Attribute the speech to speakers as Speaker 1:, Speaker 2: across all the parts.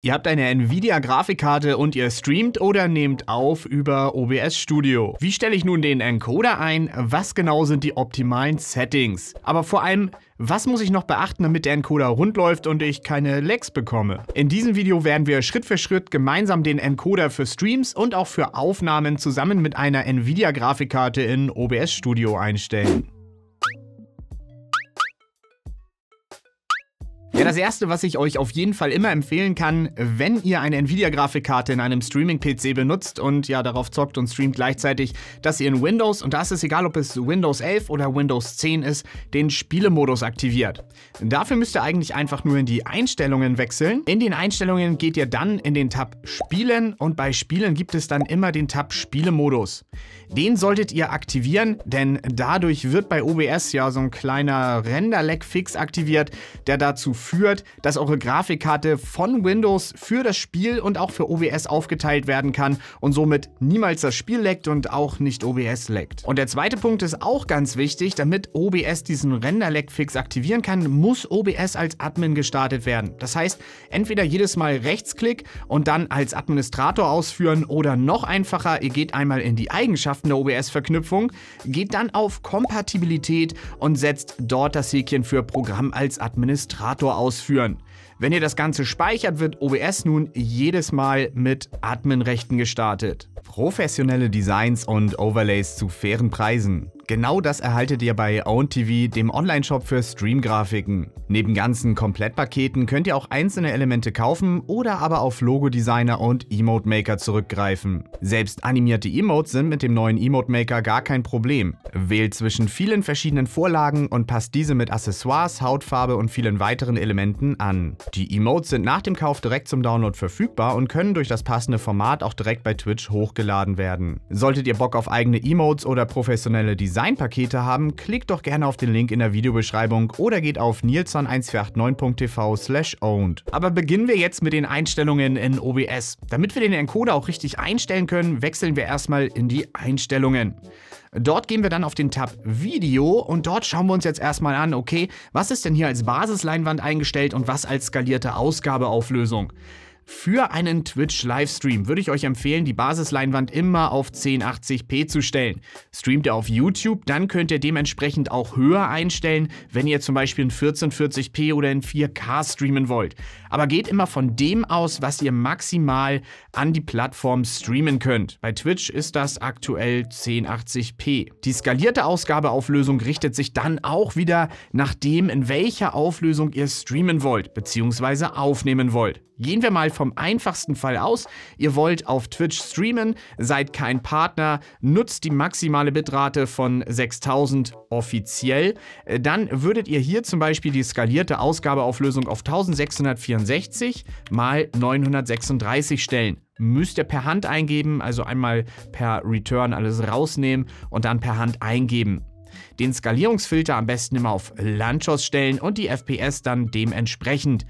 Speaker 1: Ihr habt eine Nvidia-Grafikkarte und ihr streamt oder nehmt auf über OBS Studio. Wie stelle ich nun den Encoder ein? Was genau sind die optimalen Settings? Aber vor allem, was muss ich noch beachten, damit der Encoder rund läuft und ich keine Lags bekomme? In diesem Video werden wir Schritt für Schritt gemeinsam den Encoder für Streams und auch für Aufnahmen zusammen mit einer Nvidia-Grafikkarte in OBS Studio einstellen. Ja, das erste, was ich euch auf jeden Fall immer empfehlen kann, wenn ihr eine Nvidia-Grafikkarte in einem Streaming-PC benutzt und ja darauf zockt und streamt gleichzeitig, dass ihr in Windows, und da ist es egal, ob es Windows 11 oder Windows 10 ist, den Spielemodus aktiviert. Dafür müsst ihr eigentlich einfach nur in die Einstellungen wechseln. In den Einstellungen geht ihr dann in den Tab Spielen und bei Spielen gibt es dann immer den Tab Spielemodus. Den solltet ihr aktivieren, denn dadurch wird bei OBS ja so ein kleiner Render-Lag-Fix aktiviert, der dazu führt, dass eure Grafikkarte von Windows für das Spiel und auch für OBS aufgeteilt werden kann und somit niemals das Spiel leckt und auch nicht OBS leckt. Und der zweite Punkt ist auch ganz wichtig, damit OBS diesen Render-Lag-Fix aktivieren kann, muss OBS als Admin gestartet werden. Das heißt, entweder jedes Mal Rechtsklick und dann als Administrator ausführen oder noch einfacher, ihr geht einmal in die Eigenschaften Eigenschaften OBS-Verknüpfung, geht dann auf Kompatibilität und setzt dort das Häkchen für Programm als Administrator ausführen. Wenn ihr das Ganze speichert, wird OBS nun jedes Mal mit Adminrechten gestartet. Professionelle Designs und Overlays zu fairen Preisen. Genau das erhaltet ihr bei OwnTV, dem Online-Shop für Stream-Grafiken. Neben ganzen Komplettpaketen könnt ihr auch einzelne Elemente kaufen oder aber auf Logo-Designer und Emote-Maker zurückgreifen. Selbst animierte Emotes sind mit dem neuen Emote-Maker gar kein Problem. Wählt zwischen vielen verschiedenen Vorlagen und passt diese mit Accessoires, Hautfarbe und vielen weiteren Elementen an. Die Emotes sind nach dem Kauf direkt zum Download verfügbar und können durch das passende Format auch direkt bei Twitch hochgeladen werden. Solltet ihr Bock auf eigene Emotes oder professionelle Designs Designpakete haben, klickt doch gerne auf den Link in der Videobeschreibung oder geht auf nilsson1489.tv slash owned. Aber beginnen wir jetzt mit den Einstellungen in OBS. Damit wir den Encoder auch richtig einstellen können, wechseln wir erstmal in die Einstellungen. Dort gehen wir dann auf den Tab Video und dort schauen wir uns jetzt erstmal an, okay, was ist denn hier als Basisleinwand eingestellt und was als skalierte Ausgabeauflösung. Für einen Twitch-Livestream würde ich euch empfehlen, die Basisleinwand immer auf 1080p zu stellen. Streamt ihr auf YouTube, dann könnt ihr dementsprechend auch höher einstellen, wenn ihr zum Beispiel in 1440p oder in 4K streamen wollt aber geht immer von dem aus, was ihr maximal an die Plattform streamen könnt. Bei Twitch ist das aktuell 1080p. Die skalierte Ausgabeauflösung richtet sich dann auch wieder nach dem, in welcher Auflösung ihr streamen wollt bzw. aufnehmen wollt. Gehen wir mal vom einfachsten Fall aus. Ihr wollt auf Twitch streamen, seid kein Partner, nutzt die maximale Bitrate von 6000 offiziell. Äh, dann würdet ihr hier zum Beispiel die skalierte Ausgabeauflösung auf 1624 64 mal 936 stellen. Müsst ihr per Hand eingeben, also einmal per Return alles rausnehmen und dann per Hand eingeben. Den Skalierungsfilter am besten immer auf Landschuss stellen und die FPS dann dementsprechend.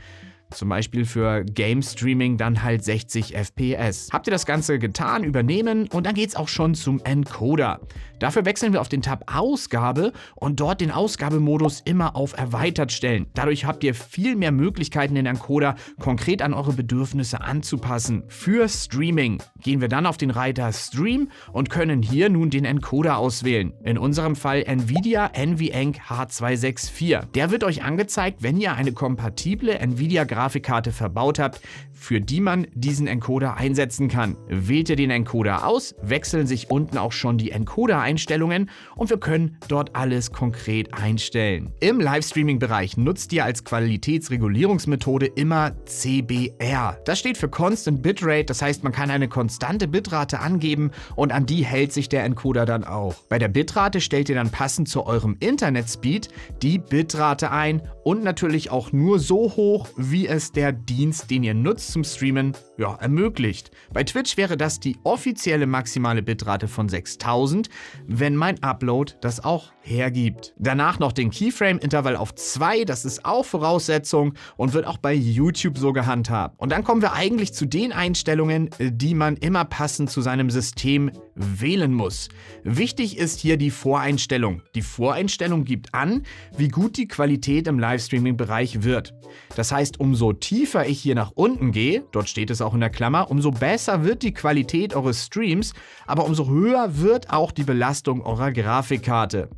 Speaker 1: Zum Beispiel für Game Streaming dann halt 60 FPS. Habt ihr das Ganze getan, übernehmen und dann geht's auch schon zum Encoder. Dafür wechseln wir auf den Tab Ausgabe und dort den Ausgabemodus immer auf Erweitert stellen. Dadurch habt ihr viel mehr Möglichkeiten, den Encoder konkret an eure Bedürfnisse anzupassen. Für Streaming gehen wir dann auf den Reiter Stream und können hier nun den Encoder auswählen. In unserem Fall NVIDIA NVENC H264. Der wird euch angezeigt, wenn ihr eine kompatible NVIDIA-Grafik Grafikkarte verbaut habt, für die man diesen Encoder einsetzen kann. Wählt ihr den Encoder aus, wechseln sich unten auch schon die Encoder-Einstellungen und wir können dort alles konkret einstellen. Im Livestreaming-Bereich nutzt ihr als Qualitätsregulierungsmethode immer CBR. Das steht für Constant Bitrate, das heißt man kann eine konstante Bitrate angeben und an die hält sich der Encoder dann auch. Bei der Bitrate stellt ihr dann passend zu eurem Internet-Speed die Bitrate ein und natürlich auch nur so hoch, wie es der Dienst, den ihr nutzt, some streaming ja, ermöglicht. Bei Twitch wäre das die offizielle maximale Bitrate von 6000, wenn mein Upload das auch hergibt. Danach noch den Keyframe-Intervall auf 2, das ist auch Voraussetzung und wird auch bei YouTube so gehandhabt. Und dann kommen wir eigentlich zu den Einstellungen, die man immer passend zu seinem System wählen muss. Wichtig ist hier die Voreinstellung. Die Voreinstellung gibt an, wie gut die Qualität im Livestreaming-Bereich wird. Das heißt, umso tiefer ich hier nach unten gehe, dort steht es auch auch in der Klammer, umso besser wird die Qualität eures Streams, aber umso höher wird auch die Belastung eurer Grafikkarte.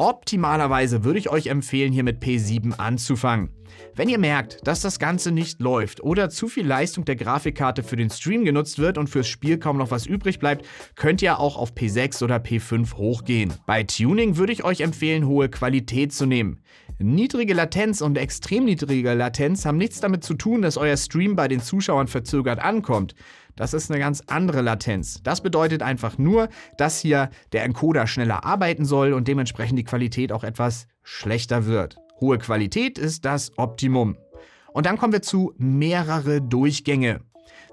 Speaker 1: Optimalerweise würde ich euch empfehlen, hier mit P7 anzufangen. Wenn ihr merkt, dass das Ganze nicht läuft oder zu viel Leistung der Grafikkarte für den Stream genutzt wird und fürs Spiel kaum noch was übrig bleibt, könnt ihr auch auf P6 oder P5 hochgehen. Bei Tuning würde ich euch empfehlen, hohe Qualität zu nehmen. Niedrige Latenz und extrem niedrige Latenz haben nichts damit zu tun, dass euer Stream bei den Zuschauern verzögert ankommt. Das ist eine ganz andere Latenz. Das bedeutet einfach nur, dass hier der Encoder schneller arbeiten soll und dementsprechend die Qualität auch etwas schlechter wird. Hohe Qualität ist das Optimum. Und dann kommen wir zu mehrere Durchgänge.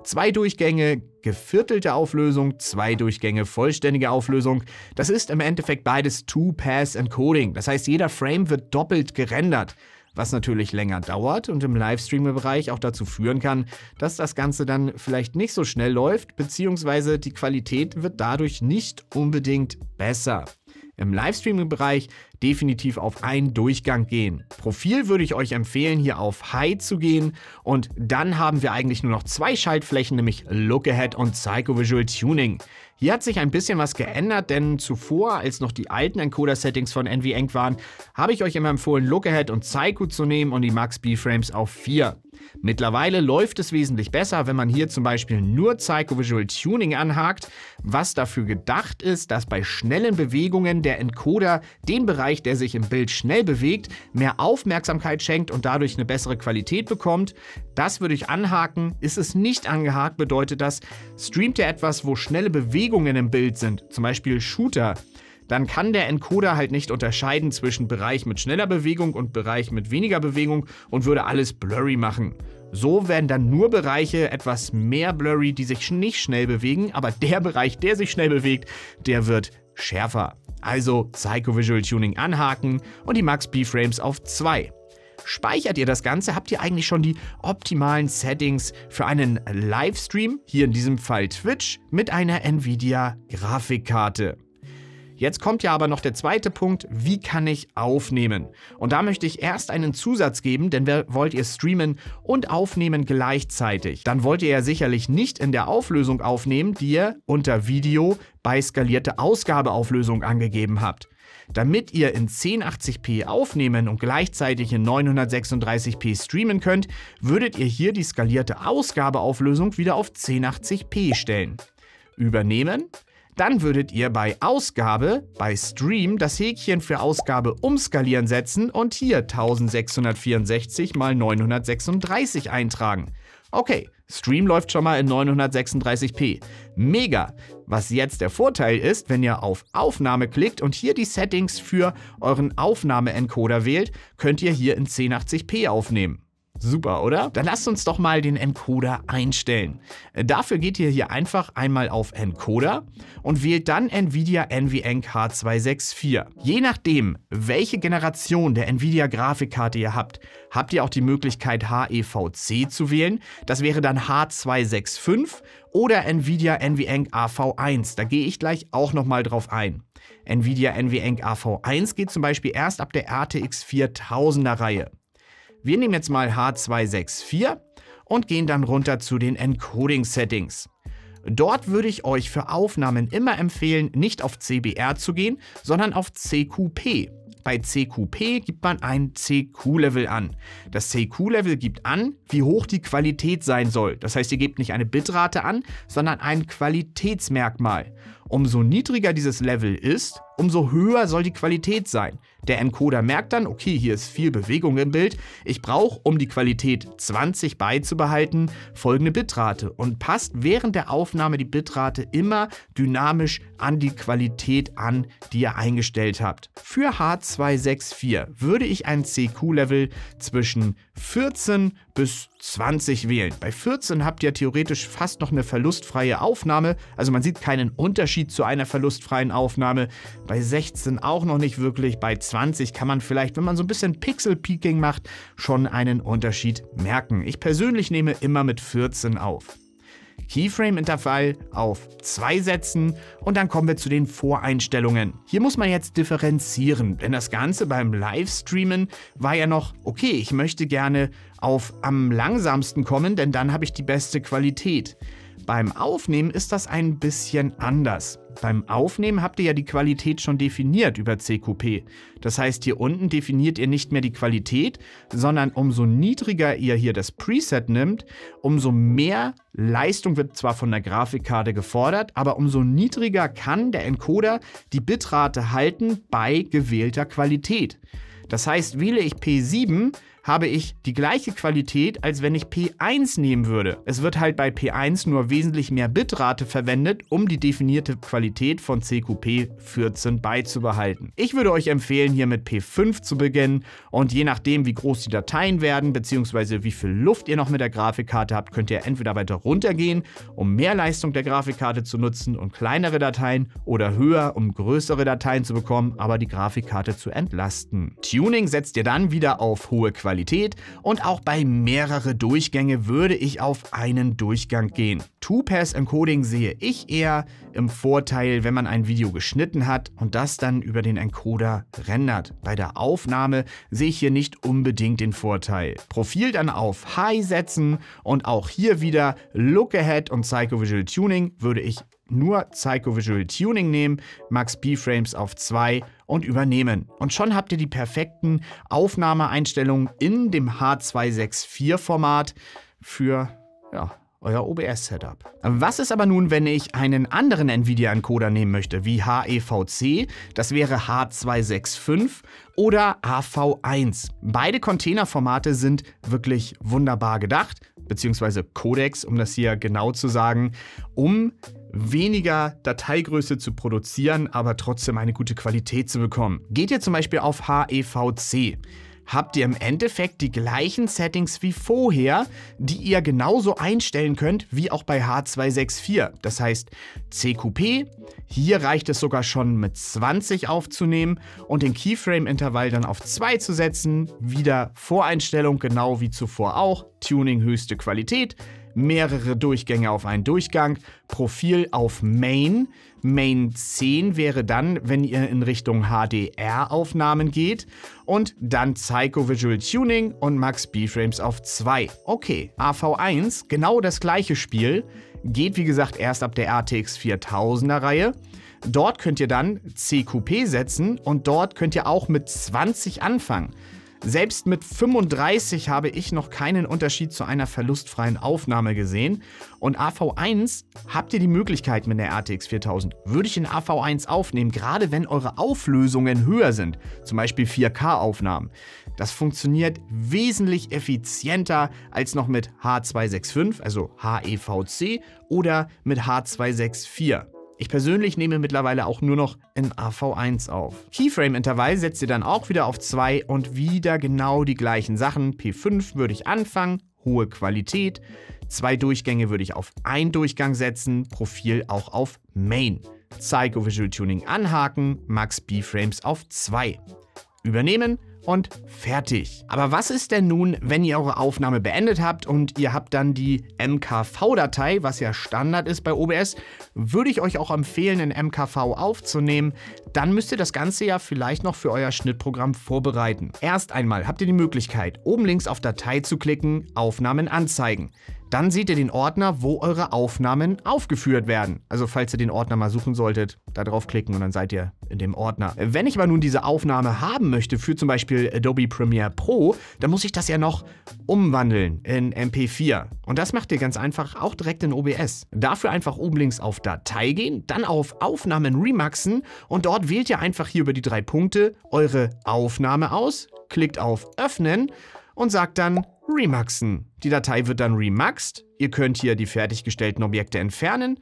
Speaker 1: Zwei Durchgänge geviertelte Auflösung, zwei Durchgänge vollständige Auflösung. Das ist im Endeffekt beides Two-Pass-Encoding. Das heißt, jeder Frame wird doppelt gerendert was natürlich länger dauert und im Livestream-Bereich auch dazu führen kann, dass das Ganze dann vielleicht nicht so schnell läuft, beziehungsweise die Qualität wird dadurch nicht unbedingt besser. Im Livestreaming-Bereich definitiv auf einen Durchgang gehen. Profil würde ich euch empfehlen, hier auf High zu gehen und dann haben wir eigentlich nur noch zwei Schaltflächen, nämlich Look Ahead und Psycho Visual Tuning. Hier hat sich ein bisschen was geändert, denn zuvor, als noch die alten Encoder-Settings von Envy Eng waren, habe ich euch immer empfohlen, Lookahead und Psycho zu nehmen und die Max B-Frames auf 4. Mittlerweile läuft es wesentlich besser, wenn man hier zum Beispiel nur Psycho Visual Tuning anhakt, was dafür gedacht ist, dass bei schnellen Bewegungen der Encoder den Bereich, der sich im Bild schnell bewegt, mehr Aufmerksamkeit schenkt und dadurch eine bessere Qualität bekommt. Das würde ich anhaken. Ist es nicht angehakt, bedeutet das, streamt ihr etwas, wo schnelle Bewegungen Bewegungen im Bild sind, zum Beispiel Shooter, dann kann der Encoder halt nicht unterscheiden zwischen Bereich mit schneller Bewegung und Bereich mit weniger Bewegung und würde alles blurry machen. So werden dann nur Bereiche etwas mehr blurry, die sich nicht schnell bewegen, aber der Bereich, der sich schnell bewegt, der wird schärfer. Also Psycho Visual Tuning anhaken und die Max B-Frames auf 2 speichert ihr das Ganze? Habt ihr eigentlich schon die optimalen Settings für einen Livestream, hier in diesem Fall Twitch, mit einer Nvidia Grafikkarte? Jetzt kommt ja aber noch der zweite Punkt, wie kann ich aufnehmen? Und da möchte ich erst einen Zusatz geben, denn wollt ihr streamen und aufnehmen gleichzeitig, dann wollt ihr ja sicherlich nicht in der Auflösung aufnehmen, die ihr unter Video bei skalierte Ausgabeauflösung angegeben habt. Damit ihr in 1080p aufnehmen und gleichzeitig in 936p streamen könnt, würdet ihr hier die skalierte Ausgabeauflösung wieder auf 1080p stellen. Übernehmen, dann würdet ihr bei Ausgabe, bei Stream, das Häkchen für Ausgabe umskalieren setzen und hier 1664 x 936 eintragen. Okay, Stream läuft schon mal in 936p. Mega! Was jetzt der Vorteil ist, wenn ihr auf Aufnahme klickt und hier die Settings für euren Aufnahmeencoder wählt, könnt ihr hier in 1080p aufnehmen. Super, oder? Dann lasst uns doch mal den Encoder einstellen. Äh, dafür geht ihr hier einfach einmal auf Encoder und wählt dann NVIDIA NVN h 264 Je nachdem, welche Generation der NVIDIA Grafikkarte ihr habt, habt ihr auch die Möglichkeit HEVC zu wählen. Das wäre dann H265 oder NVIDIA NVENC AV1. Da gehe ich gleich auch nochmal drauf ein. NVIDIA NVENC AV1 geht zum Beispiel erst ab der RTX 4000er Reihe. Wir nehmen jetzt mal H264 und gehen dann runter zu den Encoding Settings. Dort würde ich euch für Aufnahmen immer empfehlen, nicht auf CBR zu gehen, sondern auf CQP. Bei CQP gibt man ein CQ-Level an. Das CQ-Level gibt an, wie hoch die Qualität sein soll. Das heißt, ihr gebt nicht eine Bitrate an, sondern ein Qualitätsmerkmal. Umso niedriger dieses Level ist, umso höher soll die Qualität sein. Der Encoder merkt dann, okay, hier ist viel Bewegung im Bild, ich brauche, um die Qualität 20 beizubehalten, folgende Bitrate und passt während der Aufnahme die Bitrate immer dynamisch an die Qualität an, die ihr eingestellt habt. Für H264 würde ich ein CQ-Level zwischen 14 bis 20 wählen. Bei 14 habt ihr theoretisch fast noch eine verlustfreie Aufnahme, also man sieht keinen Unterschied zu einer verlustfreien Aufnahme. Bei 16 auch noch nicht wirklich, bei 20 kann man vielleicht, wenn man so ein bisschen Pixel-Peaking macht, schon einen Unterschied merken. Ich persönlich nehme immer mit 14 auf. Keyframe-Intervall auf 2 setzen und dann kommen wir zu den Voreinstellungen. Hier muss man jetzt differenzieren, denn das Ganze beim Livestreamen war ja noch, okay, ich möchte gerne auf am langsamsten kommen, denn dann habe ich die beste Qualität. Beim Aufnehmen ist das ein bisschen anders. Beim Aufnehmen habt ihr ja die Qualität schon definiert über CQP. Das heißt, hier unten definiert ihr nicht mehr die Qualität, sondern umso niedriger ihr hier das Preset nimmt, umso mehr Leistung wird zwar von der Grafikkarte gefordert, aber umso niedriger kann der Encoder die Bitrate halten bei gewählter Qualität. Das heißt, wähle ich P7, habe ich die gleiche Qualität, als wenn ich P1 nehmen würde. Es wird halt bei P1 nur wesentlich mehr Bitrate verwendet, um die definierte Qualität von CQP 14 beizubehalten. Ich würde euch empfehlen, hier mit P5 zu beginnen und je nachdem, wie groß die Dateien werden bzw. wie viel Luft ihr noch mit der Grafikkarte habt, könnt ihr entweder weiter runtergehen, um mehr Leistung der Grafikkarte zu nutzen und kleinere Dateien oder höher, um größere Dateien zu bekommen, aber die Grafikkarte zu entlasten. Tuning setzt ihr dann wieder auf hohe Qualität Qualität und auch bei mehrere Durchgänge würde ich auf einen Durchgang gehen. Two-Pass-Encoding sehe ich eher im Vorteil, wenn man ein Video geschnitten hat und das dann über den Encoder rendert. Bei der Aufnahme sehe ich hier nicht unbedingt den Vorteil. Profil dann auf High setzen und auch hier wieder Look Ahead und Psycho Visual Tuning würde ich nur Psycho-Visual Tuning nehmen, Max B-Frames auf 2 und übernehmen. Und schon habt ihr die perfekten Aufnahmeeinstellungen in dem H264-Format für ja, euer OBS-Setup. Was ist aber nun, wenn ich einen anderen NVIDIA-Encoder nehmen möchte, wie HEVC, das wäre H265 oder AV1? Beide Containerformate sind wirklich wunderbar gedacht, beziehungsweise Codex, um das hier genau zu sagen, um weniger Dateigröße zu produzieren, aber trotzdem eine gute Qualität zu bekommen. Geht ihr zum Beispiel auf HEVC habt ihr im Endeffekt die gleichen Settings wie vorher, die ihr genauso einstellen könnt wie auch bei H264. Das heißt CQP, hier reicht es sogar schon mit 20 aufzunehmen und den Keyframe-Intervall dann auf 2 zu setzen. Wieder Voreinstellung genau wie zuvor auch, Tuning höchste Qualität, mehrere Durchgänge auf einen Durchgang, Profil auf Main. Main 10 wäre dann, wenn ihr in Richtung HDR-Aufnahmen geht und dann Psycho Visual Tuning und Max B-Frames auf 2. Okay, AV1, genau das gleiche Spiel, geht wie gesagt erst ab der RTX 4000er Reihe. Dort könnt ihr dann CQP setzen und dort könnt ihr auch mit 20 anfangen. Selbst mit 35 habe ich noch keinen Unterschied zu einer verlustfreien Aufnahme gesehen. Und AV1 habt ihr die Möglichkeit mit der RTX 4000. Würde ich in AV1 aufnehmen, gerade wenn eure Auflösungen höher sind, zum Beispiel 4K-Aufnahmen. Das funktioniert wesentlich effizienter als noch mit H265, also HEVC oder mit H264. Ich persönlich nehme mittlerweile auch nur noch in AV1 auf. Keyframe-Intervall setzt ihr dann auch wieder auf 2 und wieder genau die gleichen Sachen. P5 würde ich anfangen, hohe Qualität. Zwei Durchgänge würde ich auf einen Durchgang setzen, Profil auch auf Main. Psycho Visual Tuning anhaken, Max B-Frames auf 2. Übernehmen, und fertig. Aber was ist denn nun, wenn ihr eure Aufnahme beendet habt und ihr habt dann die MKV-Datei, was ja Standard ist bei OBS, würde ich euch auch empfehlen, in MKV aufzunehmen. Dann müsst ihr das Ganze ja vielleicht noch für euer Schnittprogramm vorbereiten. Erst einmal habt ihr die Möglichkeit, oben links auf Datei zu klicken, Aufnahmen anzeigen. Dann seht ihr den Ordner, wo eure Aufnahmen aufgeführt werden. Also falls ihr den Ordner mal suchen solltet, da draufklicken und dann seid ihr in dem Ordner. Wenn ich aber nun diese Aufnahme haben möchte für zum Beispiel Adobe Premiere Pro, dann muss ich das ja noch umwandeln in MP4. Und das macht ihr ganz einfach auch direkt in OBS. Dafür einfach oben links auf Datei gehen, dann auf Aufnahmen remaxen und dort wählt ihr einfach hier über die drei Punkte eure Aufnahme aus, klickt auf Öffnen und sagt dann Remaxen. Die Datei wird dann remaxed. Ihr könnt hier die fertiggestellten Objekte entfernen,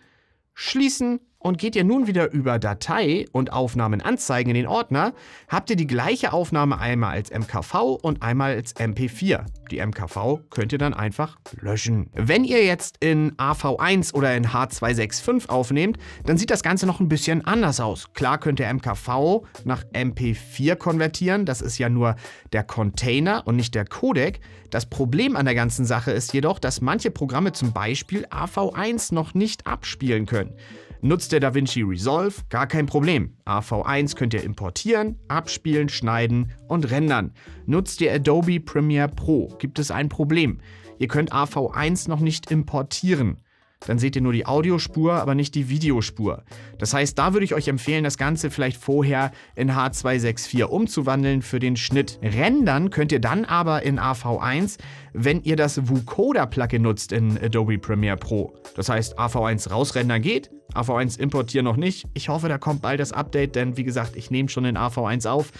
Speaker 1: schließen und geht ihr nun wieder über Datei und Aufnahmen anzeigen in den Ordner, habt ihr die gleiche Aufnahme einmal als MKV und einmal als MP4. Die MKV könnt ihr dann einfach löschen. Wenn ihr jetzt in AV1 oder in H265 aufnehmt, dann sieht das Ganze noch ein bisschen anders aus. Klar könnt ihr MKV nach MP4 konvertieren, das ist ja nur der Container und nicht der Codec. Das Problem an der ganzen Sache ist jedoch, dass manche Programme zum Beispiel AV1 noch nicht abspielen können. Nutzt der DaVinci Resolve? Gar kein Problem. AV1 könnt ihr importieren, abspielen, schneiden und rendern. Nutzt ihr Adobe Premiere Pro? Gibt es ein Problem? Ihr könnt AV1 noch nicht importieren dann seht ihr nur die Audiospur, aber nicht die Videospur. Das heißt, da würde ich euch empfehlen, das Ganze vielleicht vorher in H264 umzuwandeln für den Schnitt. Rendern könnt ihr dann aber in AV1, wenn ihr das VUCoder-Plugin nutzt in Adobe Premiere Pro. Das heißt, AV1 rausrendern geht, AV1 importieren noch nicht. Ich hoffe, da kommt bald das Update, denn wie gesagt, ich nehme schon den AV1 auf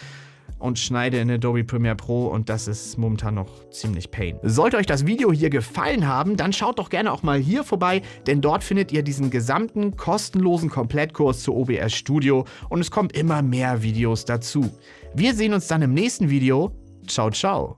Speaker 1: und schneide in Adobe Premiere Pro und das ist momentan noch ziemlich pain. Sollte euch das Video hier gefallen haben, dann schaut doch gerne auch mal hier vorbei, denn dort findet ihr diesen gesamten kostenlosen Komplettkurs zu OBS Studio und es kommen immer mehr Videos dazu. Wir sehen uns dann im nächsten Video. Ciao, ciao.